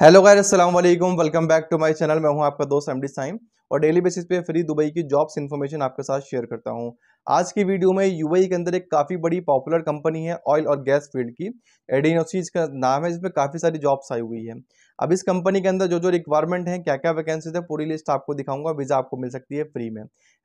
hello guys असलम welcome back to my channel मैं हूं आपका दोस्त एमडी साइम और डेली बेसिस पे फ्री दुबई की जॉब्स इन्फॉर्मेशन आपके साथ शेयर करता हूं आज की वीडियो में यूएई e के अंदर एक काफ़ी बड़ी पॉपुलर कंपनी है ऑयल और गैस फील्ड की एडीनोसीज का नाम है जिसमें काफ़ी सारी जॉब्स आई हुई है अब इस कंपनी के अंदर जो जो रिक्वायरमेंट है क्या क्या वैकेंसीज है पूरी लिस्ट आपको दिखाऊंगा वीज़ा आपको मिल सकती है फ्री में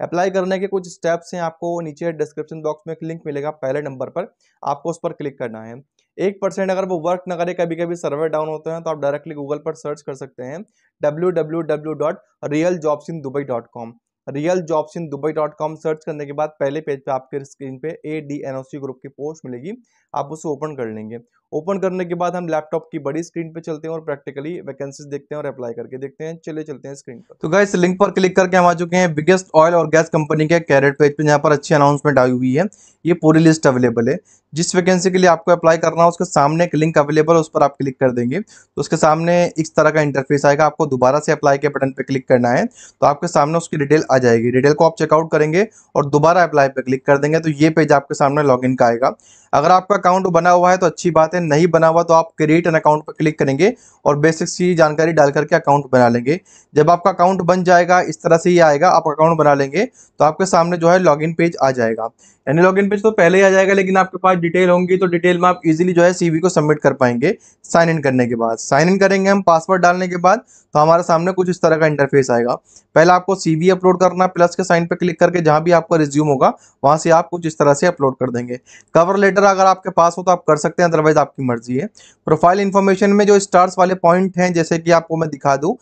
अप्लाई करने के कुछ स्टेप्स हैं आपको नीचे डिस्क्रिप्शन बॉक्स में एक लिंक मिलेगा पहले नंबर पर आपको उस पर क्लिक करना है एक परसेंट अगर वो वर्क न करे कभी कभी सर्वर डाउन होते हैं तो आप डायरेक्टली गूगल पर सर्च कर सकते हैं W W W dot real jobs in Dubai dot com real jobs in Dubai dot com search करने के बाद पहले पेज पे आपके स्क्रीन पे A D N O C group की पोस्ट मिलेगी आप उसे ओपन कर लेंगे ओपन करने के बाद हम लैपटॉप की बड़ी स्क्रीन पे चलते हैं और प्रैक्टिकली वैकेंसीज देखते हैं और अप्लाई करके देखते हैं चले चलते हैं स्क्रीन पर तो गए लिंक पर क्लिक करके हम आ चुके हैं बिगेस्ट ऑयल और गैस कंपनी के कैरेट पेज पे यहाँ पर अच्छी अनाउंसमेंट आई हुई है ये पूरी लिस्ट अवेलेबल है जिस वैकेंसी के लिए आपको अप्लाई करना है उसके सामने एक लिंक अवेलेबल है उस पर आप क्लिक कर देंगे तो उसके सामने इस तरह का इंटरफेस आएगा आपको दोबारा से अप्लाई के बटन पर क्लिक करना है तो आपके सामने उसकी डिटेल आ जाएगी डिटेल को आप चेकआउट करेंगे और दोबारा अप्लाई पर क्लिक कर देंगे तो ये पेज आपके सामने लॉग का आएगा अगर आपका अकाउंट बना हुआ है तो अच्छी बात है नहीं बना हुआ तो आप क्रिएट एन अकाउंट पर क्लिक करेंगे और बेसिक सी जानकारी डाल करके अकाउंट बना लेंगे जब आपका अकाउंट बन जाएगा इस तरह से ये आएगा आप अकाउंट बना लेंगे तो आपके सामने जो है लॉगिन पेज आ जाएगा यानी लॉगिन पेज तो पहले ही आ जाएगा लेकिन आपके पास डिटेल होंगी तो डिटेल में आप इजीली जो है सीवी को सबमिट कर पाएंगे साइन इन करने के बाद साइन इन करेंगे हम पासवर्ड डालने के बाद तो हमारे सामने कुछ इस तरह का इंटरफेस आएगा पहले आपको सीवी अपलोड करना प्लस के साइन पर क्लिक करके जहाँ भी आपका रिज्यूम होगा वहाँ से आप कुछ इस तरह से अपलोड कर देंगे कवर लेटर अगर आपके पास हो तो आप कर सकते हैं अदरवाइज आपकी मर्जी है प्रोफाइल इन्फॉर्मेशन में जो स्टार्स वाले पॉइंट हैं जैसे कि आपको मैं दिखा दूँ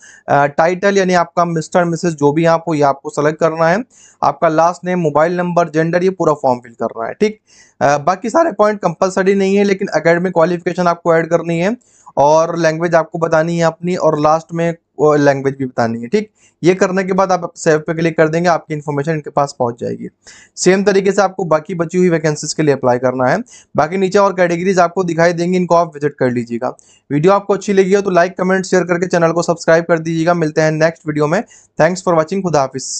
टाइटल यानी आपका मिस्टर मिसेज जो भी आप हो ये आपको सेलेक्ट करना है आपका last name mobile number gender ये पूरा फॉर्म फिल करना है ठीक बाकी सारे पॉइंट कंपलसरी नहीं है लेकिन अकेडमिक क्वालिफिकेशन आपको ऐड करनी है और लैंग्वेज आपको बतानी है अपनी और लास्ट में लैंग्वेज भी बतानी है ठीक ये करने के बाद आप सेव पे क्लिक कर देंगे आपकी इन्फॉर्मेशन इनके पास पहुंच जाएगी सेम तरीके से आपको बाकी बची हुई वैकेंसीज के लिए अप्लाई करना है बाकी नीचे और कैटेगरीज आपको दिखाई देंगे इनको आप विजिट कर लीजिएगा वीडियो आपको अच्छी लगी हो तो लाइक कमेंट शेयर करके चैनल को सब्सक्राइब कर दीजिएगा मिलते हैं नेक्स्ट वीडियो में थैंक्स फॉर वॉचिंग खुदा हाफिज़